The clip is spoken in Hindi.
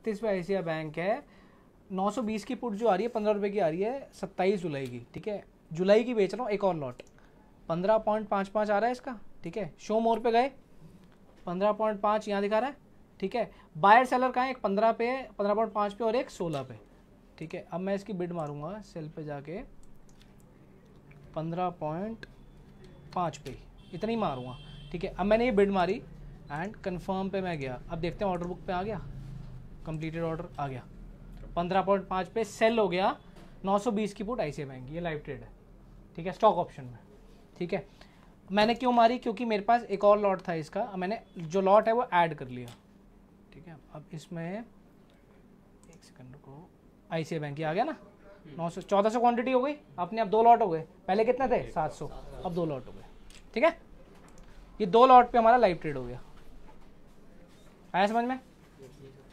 छत्तीसवा एशिया बैंक है 920 की पुट जो आ रही है पंद्रह रुपये की आ रही है सत्ताईस जुलाई की ठीक है जुलाई की बेच रहा हूँ एक और लॉट पंद्रह पॉइंट पाँच पाँच आ रहा है इसका ठीक है शो मोर पे गए पंद्रह पॉइंट पाँच यहाँ दिखा रहा है ठीक है बायर सेलर कहाँ एक पंद्रह पे पंद्रह पॉइंट पाँच पे और एक सोलह पे ठीक है अब मैं इसकी बिड मारूंगा सेल पे जाके पंद्रह पॉइंट पाँच पे इतनी मारूंगा ठीक है अब मैंने ये बिड मारी एंड कंफर्म पे मैं गया अब देखते हैं ऑर्डर बुक पे आ गया कंप्लीटेड ऑर्डर आ गया पंद्रह पॉइंट पाँच पे सेल हो गया नौ सौ बीस की पुट आई बैंक ये लाइव ट्रेड है ठीक है स्टॉक ऑप्शन में ठीक है मैंने क्यों मारी क्योंकि मेरे पास एक और लॉट था इसका मैंने जो लॉट है वो ऐड कर लिया ठीक है अब इसमें एक सेकंड को आई सी बैंक ये आ गया ना हम्म। नौ सौ चौदह सौ क्वान्टिटी हो गई अपने अब दो लॉट हो गए पहले कितने थे सात सौ अब दो लॉट हो गए ठीक है ये दो लॉट पे हमारा लाइव ट्रेड हो गया आया समझ में